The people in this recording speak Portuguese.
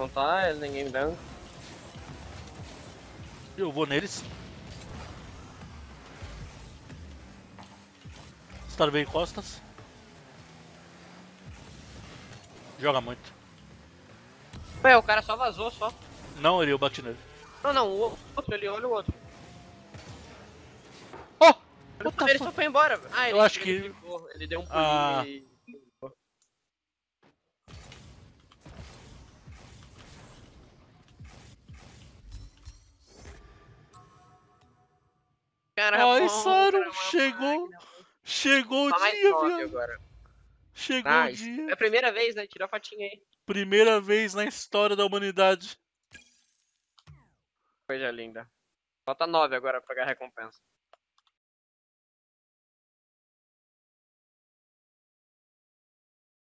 Então tá, é ninguém me dando. Eu vou neles. bem costas. Joga muito. Ué, o cara só vazou, só. Não, ele eu bati nele. Não, não, o outro, ele olha o outro. Oh! Ele, só foi embora. Ah, ele, eu acho ele que... ele deu um pulinho ah... e... era Ai, bom. chegou. Chegou o dia, viado. Chegou nice. o dia. É a primeira vez, né? Tira a fatinha aí. Primeira vez na história da humanidade. Coisa linda. Falta nove agora pra ganhar recompensa.